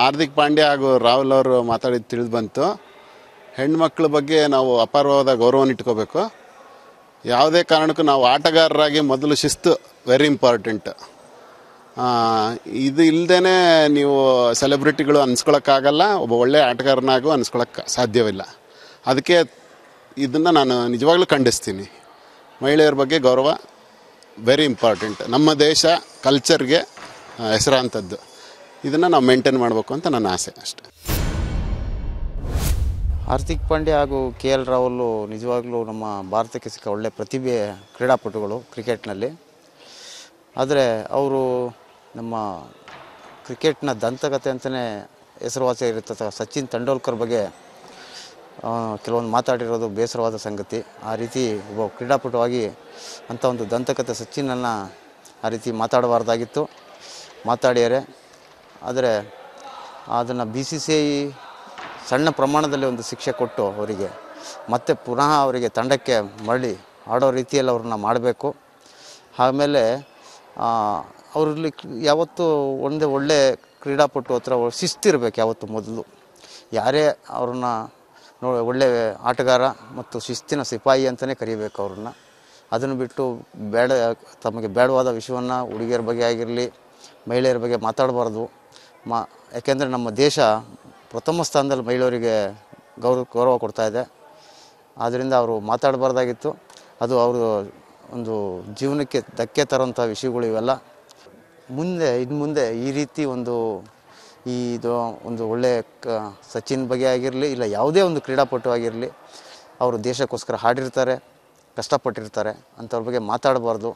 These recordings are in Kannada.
ಹಾರ್ದಿಕ್ ಪಾಂಡ್ಯ ಹಾಗೂ ರಾಹುಲ್ ಅವರು ಮಾತಾಡಿದ್ದು ತಿಳಿದು ಬಂತು ಹೆಣ್ಮಕ್ಳ ಬಗ್ಗೆ ನಾವು ಅಪಾರವಾದ ಗೌರವನ ಇಟ್ಕೋಬೇಕು ಯಾವುದೇ ಕಾರಣಕ್ಕೂ ನಾವು ಆಟಗಾರರಾಗಿ ಮೊದಲು ಶಿಸ್ತು ವೆರಿ ಇಂಪಾರ್ಟೆಂಟ್ ಇದು ಇಲ್ಲದೇ ನೀವು ಸೆಲೆಬ್ರಿಟಿಗಳು ಅನ್ಸ್ಕೊಳಕ್ಕಾಗಲ್ಲ ಒಬ್ಬ ಒಳ್ಳೆಯ ಆಟಗಾರನಾಗೂ ಅನ್ಸ್ಕೊಳಕ್ಕೆ ಸಾಧ್ಯವಿಲ್ಲ ಅದಕ್ಕೆ ಇದನ್ನು ನಾನು ನಿಜವಾಗ್ಲೂ ಖಂಡಿಸ್ತೀನಿ ಮಹಿಳೆಯರ ಬಗ್ಗೆ ಗೌರವ ವೆರಿ ಇಂಪಾರ್ಟೆಂಟ್ ನಮ್ಮ ದೇಶ ಕಲ್ಚರ್ಗೆ ಹೆಸರಂಥದ್ದು ಇದನ್ನು ನಾವು ಮೇಂಟೈನ್ ಮಾಡಬೇಕು ಅಂತ ನನ್ನ ಆಸೆ ಅಷ್ಟೆ ಹಾರ್ದಿಕ್ ಪಾಂಡ್ಯ ಹಾಗೂ ಕೆ ಎಲ್ ರಾಹುಲ್ ನಿಜವಾಗ್ಲೂ ನಮ್ಮ ಭಾರತಕ್ಕೆ ಸಿಕ್ಕ ಒಳ್ಳೆಯ ಪ್ರತಿಭೆ ಕ್ರೀಡಾಪಟುಗಳು ಕ್ರಿಕೆಟ್ನಲ್ಲಿ ಆದರೆ ಅವರು ನಮ್ಮ ಕ್ರಿಕೆಟ್ನ ದಂತಕತೆ ಅಂತಲೇ ಹೆಸರುವಾಸಿ ಇರುತ್ತ ಸಚಿನ್ ತೆಂಡೂಲ್ಕರ್ ಬಗ್ಗೆ ಕೆಲವೊಂದು ಮಾತಾಡಿರೋದು ಬೇಸರವಾದ ಸಂಗತಿ ಆ ರೀತಿ ಒಬ್ಬ ಕ್ರೀಡಾಪಟುವಾಗಿ ಅಂಥ ಒಂದು ದಂತಕತೆ ಸಚಿನನ್ನು ಆ ರೀತಿ ಮಾತಾಡಬಾರ್ದಾಗಿತ್ತು ಮಾತಾಡಿದರೆ ಆದರೆ ಅದನ್ನು ಬಿ ಸಿ ಸಿ ಐ ಸಣ್ಣ ಪ್ರಮಾಣದಲ್ಲಿ ಒಂದು ಶಿಕ್ಷೆ ಕೊಟ್ಟು ಅವರಿಗೆ ಮತ್ತೆ ಪುನಃ ಅವರಿಗೆ ತಂಡಕ್ಕೆ ಮರಳಿ ಆಡೋ ರೀತಿಯಲ್ಲಿ ಅವ್ರನ್ನ ಮಾಡಬೇಕು ಆಮೇಲೆ ಅವರಲ್ಲಿ ಯಾವತ್ತೂ ಒಂದೇ ಒಳ್ಳೆ ಕ್ರೀಡಾಪಟು ಹತ್ರ ಇರಬೇಕು ಯಾವತ್ತು ಮೊದಲು ಯಾರೇ ಅವ್ರನ್ನ ನೋ ಒಳ್ಳೆ ಆಟಗಾರ ಮತ್ತು ಶಿಸ್ತಿನ ಸಿಪಾಯಿ ಅಂತಲೇ ಕರಿಬೇಕು ಅವ್ರನ್ನ ಅದನ್ನು ಬಿಟ್ಟು ಬೇಡ ತಮಗೆ ಬೇಡವಾದ ವಿಷಯವನ್ನು ಹುಡುಗಿಯರ ಬಗ್ಗೆ ಆಗಿರಲಿ ಮಹಿಳೆಯರ ಬಗ್ಗೆ ಮಾತಾಡಬಾರ್ದು ಮಾ ಯಾಕೆಂದರೆ ನಮ್ಮ ದೇಶ ಪ್ರಥಮ ಸ್ಥಾನದಲ್ಲಿ ಮಹಿಳೆಯರಿಗೆ ಗೌರವ ಗೌರವ ಕೊಡ್ತಾ ಇದೆ ಆದ್ದರಿಂದ ಅವರು ಮಾತಾಡಬಾರ್ದಾಗಿತ್ತು ಅದು ಅವರು ಒಂದು ಜೀವನಕ್ಕೆ ಧಕ್ಕೆ ತರೋಂಥ ವಿಷಯಗಳು ಇವೆಲ್ಲ ಮುಂದೆ ಇನ್ನು ಮುಂದೆ ಈ ರೀತಿ ಒಂದು ಈ ಇದು ಒಂದು ಒಳ್ಳೆಯ ಕ ಸಚಿನ್ ಬಗ್ಗೆ ಆಗಿರಲಿ ಇಲ್ಲ ಯಾವುದೇ ಒಂದು ಕ್ರೀಡಾಪಟು ಆಗಿರಲಿ ಅವರು ದೇಶಕ್ಕೋಸ್ಕರ ಹಾಡಿರ್ತಾರೆ ಕಷ್ಟಪಟ್ಟಿರ್ತಾರೆ ಅಂಥವ್ರ ಬಗ್ಗೆ ಮಾತಾಡಬಾರ್ದು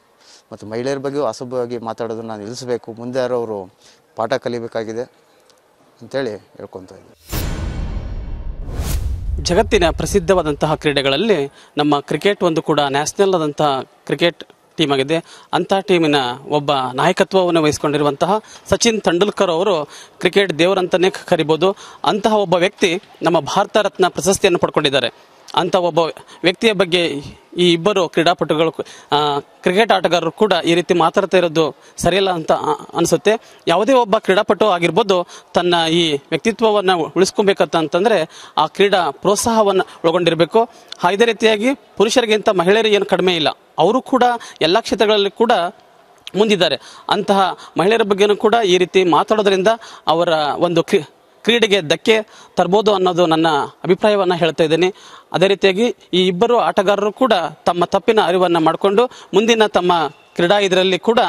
ಮತ್ತು ಮಹಿಳೆಯರ ಬಗ್ಗೆಯೂ ಅಸಭ್ಯವಾಗಿ ಮಾತಾಡೋದನ್ನು ನಿಲ್ಲಿಸಬೇಕು ಮುಂದೆ ಯಾರೋ ಅವರು ಪಾಠ ಕಲಿಬೇಕಾಗಿದೆ ಅಂತೇಳಿ ಹೇಳ್ಕೊತಾ ಇದ್ದೀನಿ ಜಗತ್ತಿನ ಪ್ರಸಿದ್ಧವಾದಂತಹ ಕ್ರೀಡೆಗಳಲ್ಲಿ ನಮ್ಮ ಕ್ರಿಕೆಟ್ ಒಂದು ಕೂಡ ನ್ಯಾಷನಲ್ ಆದಂತಹ ಕ್ರಿಕೆಟ್ ಟೀಮ್ ಆಗಿದೆ ಅಂತಹ ಟೀಮಿನ ಒಬ್ಬ ನಾಯಕತ್ವವನ್ನು ವಹಿಸಿಕೊಂಡಿರುವಂತಹ ಸಚಿನ್ ತೆಂಡೂಲ್ಕರ್ ಅವರು ಕ್ರಿಕೆಟ್ ದೇವರಂತಲೇ ಕರಿಬೋದು ಅಂತಹ ಒಬ್ಬ ವ್ಯಕ್ತಿ ನಮ್ಮ ಭಾರತ ರತ್ನ ಪ್ರಶಸ್ತಿಯನ್ನು ಪಡ್ಕೊಂಡಿದ್ದಾರೆ ಅಂತ ಒಬ್ಬ ವ್ಯಕ್ತಿಯ ಬಗ್ಗೆ ಈ ಇಬ್ಬರು ಕ್ರೀಡಾಪಟುಗಳು ಕ್ರಿಕೆಟ್ ಆಟಗಾರರು ಕೂಡ ಈ ರೀತಿ ಮಾತಾಡ್ತಾ ಇರೋದು ಸರಿಯಲ್ಲ ಅಂತ ಅನಿಸುತ್ತೆ ಯಾವುದೇ ಒಬ್ಬ ಕ್ರೀಡಾಪಟು ಆಗಿರ್ಬೋದು ತನ್ನ ಈ ವ್ಯಕ್ತಿತ್ವವನ್ನು ಉಳಿಸ್ಕೊಬೇಕಂತಂದರೆ ಆ ಕ್ರೀಡಾ ಪ್ರೋತ್ಸಾಹವನ್ನು ಒಳಗೊಂಡಿರಬೇಕು ಇದೇ ರೀತಿಯಾಗಿ ಪುರುಷರಿಗಿಂತ ಮಹಿಳೆಯರಿಗೆ ಏನು ಕಡಿಮೆ ಇಲ್ಲ ಅವರು ಕೂಡ ಎಲ್ಲ ಕ್ಷೇತ್ರಗಳಲ್ಲಿ ಕೂಡ ಮುಂದಿದ್ದಾರೆ ಅಂತಹ ಮಹಿಳೆಯರ ಬಗ್ಗೆನೂ ಕೂಡ ಈ ರೀತಿ ಮಾತಾಡೋದ್ರಿಂದ ಅವರ ಒಂದು ಕ್ರೀಡೆಗೆ ಧಕ್ಕೆ ತರ್ಬೋದು ಅನ್ನೋದು ನನ್ನ ಅಭಿಪ್ರಾಯವನ್ನು ಹೇಳ್ತಾ ಇದ್ದೀನಿ ಅದೇ ರೀತಿಯಾಗಿ ಈ ಇಬ್ಬರು ಆಟಗಾರರು ಕೂಡ ತಮ್ಮ ತಪ್ಪಿನ ಅರಿವನ್ನು ಮಾಡಿಕೊಂಡು ಮುಂದಿನ ತಮ್ಮ ಕ್ರೀಡಾ ಇದರಲ್ಲಿ ಕೂಡ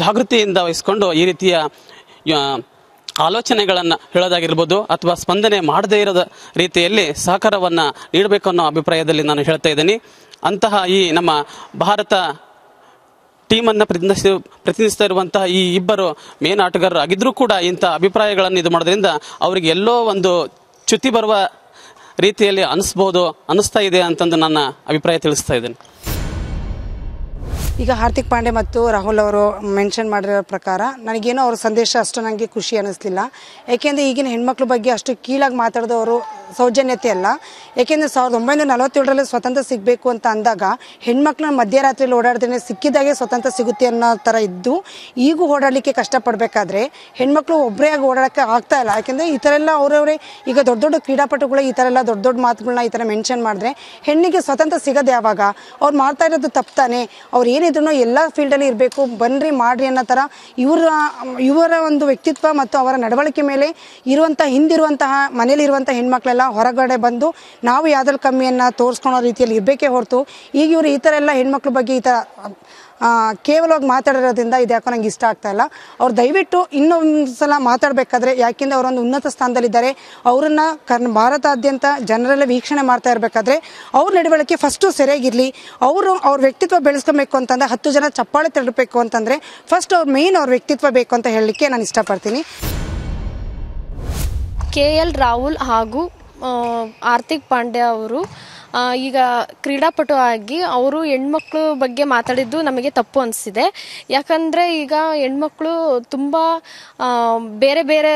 ಜಾಗೃತಿಯಿಂದ ವಹಿಸಿಕೊಂಡು ಈ ರೀತಿಯ ಆಲೋಚನೆಗಳನ್ನು ಹೇಳೋದಾಗಿರ್ಬೋದು ಅಥವಾ ಸ್ಪಂದನೆ ಮಾಡದೇ ಇರೋದ ರೀತಿಯಲ್ಲಿ ಸಹಕಾರವನ್ನು ನೀಡಬೇಕು ಅನ್ನೋ ಅಭಿಪ್ರಾಯದಲ್ಲಿ ನಾನು ಹೇಳ್ತಾ ಇದ್ದೀನಿ ಅಂತಹ ಈ ನಮ್ಮ ಭಾರತ ಟೀಮನ್ನು ಪ್ರತಿನಿಧಿಸಿ ಪ್ರತಿನಿಧಿಸ್ತಾ ಇರುವಂತಹ ಈ ಇಬ್ಬರು ಮೇನ್ ಆಗಿದ್ರೂ ಕೂಡ ಇಂಥ ಅಭಿಪ್ರಾಯಗಳನ್ನು ಇದು ಮಾಡೋದ್ರಿಂದ ಅವರಿಗೆ ಎಲ್ಲೋ ಒಂದು ಚ್ಯುತಿ ಬರುವ ರೀತಿಯಲ್ಲಿ ಅನಿಸ್ಬೋದು ಅನಿಸ್ತಾ ಇದೆ ಅಂತಂದು ನನ್ನ ಅಭಿಪ್ರಾಯ ತಿಳಿಸ್ತಾ ಇದ್ದೇನೆ ಈಗ ಹಾರ್ದಿಕ್ ಪಾಂಡೆ ಮತ್ತು ರಾಹುಲ್ ಅವರು ಮೆನ್ಷನ್ ಮಾಡಿರೋ ಪ್ರಕಾರ ನನಗೇನೋ ಅವ್ರ ಸಂದೇಶ ಅಷ್ಟು ನನಗೆ ಖುಷಿ ಅನ್ನಿಸ್ಲಿಲ್ಲ ಯಾಕೆಂದರೆ ಈಗಿನ ಹೆಣ್ಮಕ್ಳ ಬಗ್ಗೆ ಅಷ್ಟು ಕೀಳಾಗಿ ಮಾತಾಡಿದವರು ಸೌಜನ್ಯತೆ ಅಲ್ಲ ಏಕೆಂದರೆ ಸಾವಿರದ ಒಂಬೈನೂರ ನಲವತ್ತೇಳರಲ್ಲಿ ಸ್ವತಂತ್ರ ಸಿಗಬೇಕು ಅಂತ ಅಂದಾಗ ಹೆಣ್ಮಕ್ಳನ್ನ ಮಧ್ಯರಾತ್ರಿಯಲ್ಲಿ ಓಡಾಡಿದ್ರೆ ಸಿಕ್ಕಿದಾಗೆ ಸ್ವತಂತ್ರ ಸಿಗುತ್ತೆ ಅನ್ನೋ ಥರ ಇದ್ದು ಈಗೂ ಓಡಾಡಲಿಕ್ಕೆ ಕಷ್ಟಪಡಬೇಕಾದ್ರೆ ಹೆಣ್ಮಕ್ಳು ಒಬ್ಬರೇ ಆಗಿ ಓಡಾಡೋಕ್ಕೆ ಆಗ್ತಾ ಇಲ್ಲ ಯಾಕೆಂದರೆ ಈ ಥರ ಎಲ್ಲ ಅವರವರೇ ಈಗ ದೊಡ್ಡ ದೊಡ್ಡ ಕ್ರೀಡಾಪಟುಗಳು ಈ ಥರ ಎಲ್ಲ ದೊಡ್ಡ ದೊಡ್ಡ ಮಾತುಗಳನ್ನ ಈ ಥರ ಮೆನ್ಷನ್ ಮಾಡಿದ್ರೆ ಹೆಣ್ಣಿಗೆ ಸ್ವತಂತ್ರ ಸಿಗೋದು ಯಾವಾಗ ಅವ್ರು ಮಾಡ್ತಾ ಇರೋದು ತಪ್ಪಾನೆ ಅವ್ರು ಏನಿದ್ರು ಎಲ್ಲ ಫೀಲ್ಡಲ್ಲಿ ಇರಬೇಕು ಬನ್ನಿರಿ ಮಾಡ್ರಿ ಅನ್ನೋ ಥರ ಇವರ ಇವರ ಒಂದು ವ್ಯಕ್ತಿತ್ವ ಮತ್ತು ಅವರ ನಡವಳಿಕೆ ಮೇಲೆ ಇರುವಂಥ ಹಿಂದಿರುವಂತಹ ಮನೇಲಿರುವಂಥ ಹೆಣ್ಮಕ್ಳೆಲ್ಲ ಹೊರಗಡೆ ಬಂದು ನಾವು ಯಾವ್ದಲ್ಲಿ ಕಮ್ಮಿಯನ್ನು ತೋರಿಸ್ಕೊಳೋ ರೀತಿಯಲ್ಲಿ ಇರಬೇಕೇ ಹೊರತು ಈಗ ಇವರು ಈ ಥರ ಎಲ್ಲ ಹೆಣ್ಮಕ್ಳ ಬಗ್ಗೆ ಈ ಥರ ಕೇವಲವಾಗಿ ಮಾತಾಡಿರೋದ್ರಿಂದ ಇದು ಯಾಕೋ ನಂಗೆ ಇಷ್ಟ ಆಗ್ತಾ ಇಲ್ಲ ಅವ್ರು ದಯವಿಟ್ಟು ಇನ್ನೊಂದು ಸಲ ಮಾತಾಡಬೇಕಾದ್ರೆ ಯಾಕೆಂದ್ರೆ ಅವರೊಂದು ಉನ್ನತ ಸ್ಥಾನದಲ್ಲಿದ್ದಾರೆ ಅವರನ್ನು ಕರ್ನ ಭಾರತಾದ್ಯಂತ ಜನರೆಲ್ಲ ವೀಕ್ಷಣೆ ಮಾಡ್ತಾ ಇರಬೇಕಾದ್ರೆ ಅವ್ರ ನಡವಳಿಕೆ ಫಸ್ಟು ಸರಿಯಾಗಿರಲಿ ಅವರು ಅವ್ರ ವ್ಯಕ್ತಿತ್ವ ಬೆಳೆಸ್ಕೊಬೇಕು ಅಂತಂದರೆ ಹತ್ತು ಜನ ಚಪ್ಪಾಳೆ ತೆರಬೇಕು ಅಂತಂದರೆ ಫಸ್ಟ್ ಅವ್ರ ಮೇನ್ ಅವ್ರ ವ್ಯಕ್ತಿತ್ವ ಬೇಕು ಅಂತ ಹೇಳಲಿಕ್ಕೆ ನಾನು ಇಷ್ಟಪಡ್ತೀನಿ ಕೆ ಎಲ್ ರಾಹುಲ್ ಹಾಗೂ ಆರ್ತಿಕ್ ಪಾಂಡ್ಯ ಅವರು ಈಗ ಕ್ರೀಡಾಪಟು ಆಗಿ ಅವರು ಹೆಣ್ಮಕ್ಳು ಬಗ್ಗೆ ಮಾತಾಡಿದ್ದು ನಮಗೆ ತಪ್ಪು ಅನಿಸಿದೆ ಯಾಕಂದರೆ ಈಗ ಹೆಣ್ಮಕ್ಳು ತುಂಬ ಬೇರೆ ಬೇರೆ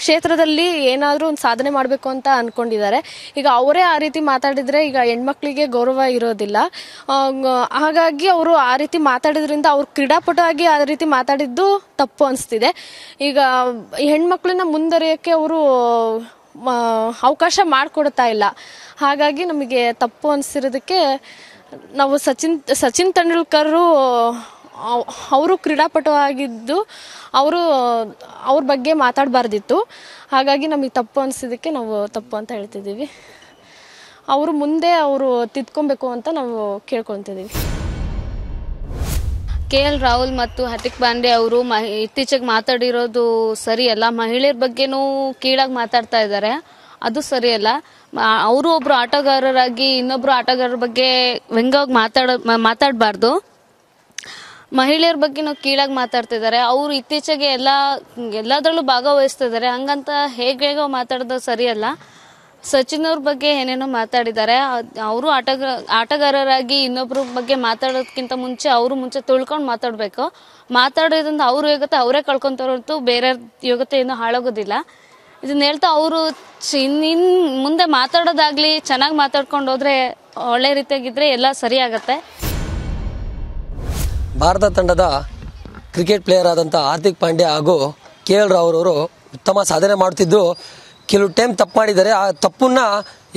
ಕ್ಷೇತ್ರದಲ್ಲಿ ಏನಾದರೂ ಒಂದು ಸಾಧನೆ ಮಾಡಬೇಕು ಅಂತ ಅಂದ್ಕೊಂಡಿದ್ದಾರೆ ಈಗ ಅವರೇ ಆ ರೀತಿ ಮಾತಾಡಿದರೆ ಈಗ ಹೆಣ್ಮಕ್ಳಿಗೆ ಗೌರವ ಇರೋದಿಲ್ಲ ಹಾಗಾಗಿ ಅವರು ಆ ರೀತಿ ಮಾತಾಡಿದ್ರಿಂದ ಅವರು ಕ್ರೀಡಾಪಟು ಆಗಿ ಆ ರೀತಿ ಮಾತಾಡಿದ್ದು ತಪ್ಪು ಅನಿಸ್ತಿದೆ ಈಗ ಹೆಣ್ಮಕ್ಳನ್ನ ಮುಂದರಿಯೋಕ್ಕೆ ಅವರು ಅವಕಾಶ ಮಾಡಿಕೊಡ್ತಾ ಇಲ್ಲ ಹಾಗಾಗಿ ನಮಗೆ ತಪ್ಪು ಅನಿಸಿರೋದಕ್ಕೆ ನಾವು ಸಚಿನ್ ಸಚಿನ್ ತೆಂಡೂಲ್ಕರು ಅವರು ಕ್ರೀಡಾಪಟು ಆಗಿದ್ದು ಅವರು ಅವ್ರ ಬಗ್ಗೆ ಮಾತಾಡಬಾರ್ದಿತ್ತು ಹಾಗಾಗಿ ನಮಗೆ ತಪ್ಪು ಅನಿಸಿದ್ದಕ್ಕೆ ನಾವು ತಪ್ಪು ಅಂತ ಹೇಳ್ತಿದ್ದೀವಿ ಅವರು ಮುಂದೆ ಅವರು ತಿದ್ಕೊಬೇಕು ಅಂತ ನಾವು ಕೇಳ್ಕೊತಿದ್ದೀವಿ ಕೆ ಎಲ್ ರಾಹುಲ್ ಮತ್ತು ಹತಿಕ್ ಪಾಂಡೆ ಅವರು ಇತ್ತೀಚೆಗೆ ಮಾತಾಡಿರೋದು ಸರಿಯಲ್ಲ ಮಹಿಳೆಯರ ಬಗ್ಗೆನೂ ಕೀಳಾಗಿ ಮಾತಾಡ್ತಾ ಇದ್ದಾರೆ ಅದು ಸರಿಯಲ್ಲ ಅವರು ಒಬ್ರು ಆಟಗಾರರಾಗಿ ಇನ್ನೊಬ್ರು ಆಟಗಾರರ ಬಗ್ಗೆ ವ್ಯಂಗ್ಯವಾಗಿ ಮಾತಾಡೋ ಮಾತಾಡಬಾರ್ದು ಮಹಿಳೆಯರ ಬಗ್ಗೆ ನಾವು ಕೀಳಾಗಿ ಮಾತಾಡ್ತಿದ್ದಾರೆ ಅವರು ಇತ್ತೀಚೆಗೆ ಎಲ್ಲ ಎಲ್ಲದರಲ್ಲೂ ಭಾಗವಹಿಸ್ತಿದ್ದಾರೆ ಹಂಗಂತ ಹೇಗೆ ಹೇಗೋ ಮಾತಾಡೋದು ಸರಿಯಲ್ಲ ಸಚಿನ್ ಅವ್ರ ಬಗ್ಗೆ ಏನೇನೋ ಮಾತಾಡಿದ್ದಾರೆ ಅವರು ಆಟಗ ಆಟಗಾರರಾಗಿ ಇನ್ನೊಬ್ಬರ ಬಗ್ಗೆ ಮಾತಾಡೋದಕ್ಕಿಂತ ಮುಂಚೆ ಅವರು ಮುಂಚೆ ತಿಳ್ಕೊಂಡು ಮಾತಾಡಬೇಕು ಮಾತಾಡೋದ್ರಿಂದ ಅವ್ರ ಯೋಗ್ಯತೆ ಅವರೇ ಕಳ್ಕೊತಾರಂತೂ ಬೇರೆ ಯೋಗತೆ ಏನೂ ಹಾಳಾಗೋದಿಲ್ಲ ಇದನ್ನ ಹೇಳ್ತಾ ಅವರು ಇನ್ನ ಮುಂದೆ ಮಾತಾಡೋದಾಗ್ಲಿ ಚೆನ್ನಾಗಿ ಮಾತಾಡ್ಕೊಂಡು ಹೋದ್ರೆ ಒಳ್ಳೆ ರೀತಿಯಾಗಿದ್ದರೆ ಎಲ್ಲ ಸರಿಯಾಗತ್ತೆ ಭಾರತ ತಂಡದ ಕ್ರಿಕೆಟ್ ಪ್ಲೇಯರ್ ಆದಂಥ ಹಾರ್ದಿಕ್ ಪಾಂಡ್ಯ ಹಾಗೂ ಕೆ ಎಲ್ ರಾವ್ ಅವರು ಉತ್ತಮ ಸಾಧನೆ ಮಾಡುತ್ತಿದ್ದು ಕೆಲವು ಟೈಮ್ ತಪ್ಪು ಮಾಡಿದ್ದಾರೆ ಆ ತಪ್ಪನ್ನು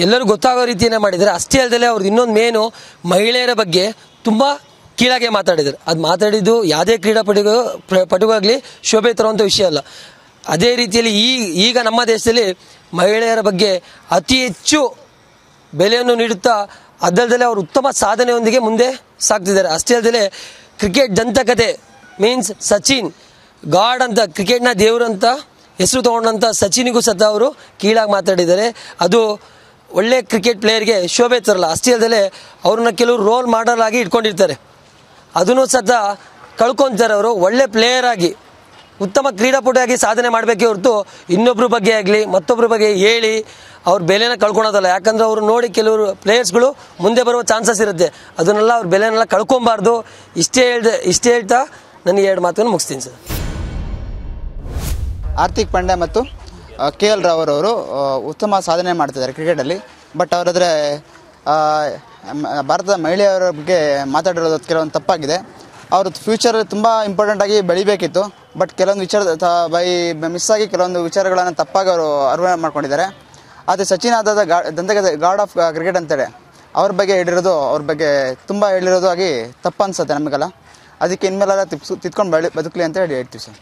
ಎಲ್ಲರೂ ಗೊತ್ತಾಗೋ ರೀತಿಯೇ ಮಾಡಿದ್ದಾರೆ ಅಷ್ಟೇ ಅಲ್ಲದೆ ಅವ್ರದ್ದು ಇನ್ನೊಂದು ಮೇನು ಮಹಿಳೆಯರ ಬಗ್ಗೆ ತುಂಬ ಕೀಳಾಗೆ ಮಾತಾಡಿದ್ದಾರೆ ಅದು ಮಾತಾಡಿದ್ದು ಯಾವುದೇ ಕ್ರೀಡಾಪಟುಗಳು ಪಟುಗಾಗಲಿ ಶೋಭೆ ತರುವಂಥ ವಿಷಯ ಅಲ್ಲ ಅದೇ ರೀತಿಯಲ್ಲಿ ಈ ಈಗ ನಮ್ಮ ದೇಶದಲ್ಲಿ ಮಹಿಳೆಯರ ಬಗ್ಗೆ ಅತಿ ಹೆಚ್ಚು ಬೆಲೆಯನ್ನು ನೀಡುತ್ತಾ ಅದಲ್ಲದೆ ಅವರು ಉತ್ತಮ ಸಾಧನೆಯೊಂದಿಗೆ ಮುಂದೆ ಸಾಗ್ತಿದ್ದಾರೆ ಅಷ್ಟೇ ಅಲ್ಲದೆ ಕ್ರಿಕೆಟ್ ದಂತಕತೆ ಮೀನ್ಸ್ ಸಚಿನ್ ಗಾಡ್ ಅಂತ ಕ್ರಿಕೆಟ್ನ ದೇವರು ಅಂತ ಹೆಸರು ತಗೊಂಡಂಥ ಸಚಿನಿಗೂ ಸತ ಅವರು ಕೀಳಾಗಿ ಮಾತಾಡಿದ್ದಾರೆ ಅದು ಒಳ್ಳೆ ಕ್ರಿಕೆಟ್ ಪ್ಲೇಯರ್ಗೆ ಶೋಭೆ ತರಲ್ಲ ಅಷ್ಟೇ ಅಲ್ಲದೆ ಅವ್ರನ್ನ ಕೆಲವರು ರೋಲ್ ಮಾಡಲ್ ಆಗಿ ಇಟ್ಕೊಂಡಿರ್ತಾರೆ ಅದನ್ನು ಸತ ಕಳ್ಕೊತಾರೆ ಅವರು ಒಳ್ಳೆ ಪ್ಲೇಯರ್ ಆಗಿ ಉತ್ತಮ ಕ್ರೀಡಾಪಟುವಾಗಿ ಸಾಧನೆ ಮಾಡಬೇಕೇ ಹೊರತು ಇನ್ನೊಬ್ಬರ ಬಗ್ಗೆ ಆಗಲಿ ಮತ್ತೊಬ್ಬರ ಬಗ್ಗೆ ಹೇಳಿ ಅವ್ರ ಬೆಲೆನ ಕಳ್ಕೊಳೋದಲ್ಲ ಯಾಕಂದರೆ ಅವರು ನೋಡಿ ಕೆಲವರು ಪ್ಲೇಯರ್ಸ್ಗಳು ಮುಂದೆ ಬರುವ ಚಾನ್ಸಸ್ ಇರುತ್ತೆ ಅದನ್ನೆಲ್ಲ ಅವ್ರ ಬೆಲೆನೆಲ್ಲ ಕಳ್ಕೊಬಾರ್ದು ಇಷ್ಟೇ ಹೇಳ್ದೆ ಇಷ್ಟೇ ಹೇಳ್ತಾ ನನಗೆ ಎರಡು ಮಾತನ್ನು ಮುಗಿಸ್ತೀನಿ ಸರ್ ಆರ್ತಿಕ್ ಪಾಂಡೆ ಮತ್ತು ಕೆ ಎಲ್ ರಾವರ್ ಅವರು ಉತ್ತಮ ಸಾಧನೆ ಮಾಡ್ತಿದ್ದಾರೆ ಕ್ರಿಕೆಟಲ್ಲಿ ಬಟ್ ಅವರದ್ರೆ ಭಾರತದ ಮಹಿಳೆಯವರ ಬಗ್ಗೆ ಮಾತಾಡಿರೋದು ಕೆಲವೊಂದು ತಪ್ಪಾಗಿದೆ ಅವ್ರ ಫ್ಯೂಚರ್ ತುಂಬ ಇಂಪಾರ್ಟೆಂಟಾಗಿ ಬೆಳಿಬೇಕಿತ್ತು ಬಟ್ ಕೆಲವೊಂದು ವಿಚಾರ ಬೈ ಮಿಸ್ ಆಗಿ ಕೆಲವೊಂದು ವಿಚಾರಗಳನ್ನು ತಪ್ಪಾಗಿ ಅವರು ಅರ್ವಣೆ ಮಾಡ್ಕೊಂಡಿದ್ದಾರೆ ಆದರೆ ಸಚಿನ್ ಆದ ಗಾ ಗಾರ್ಡ್ ಆಫ್ ಕ್ರಿಕೆಟ್ ಅಂತೇಳಿ ಅವ್ರ ಬಗ್ಗೆ ಹೇಳಿರೋದು ಅವ್ರ ಬಗ್ಗೆ ತುಂಬ ಹೇಳಿರೋದು ಆಗಿ ತಪ್ಪು ಅನಿಸುತ್ತೆ ನಮಗೆಲ್ಲ ಅದಕ್ಕೆ ಇನ್ಮೇಲೆಲ್ಲ ತಿಪ್ಸು ತಿದ್ಕೊಂಡು ಬೆಳಿ ಬದುಕಲಿ ಅಂತ ಹೇಳಿ ಹೇಳ್ತೀವಿ ಸರ್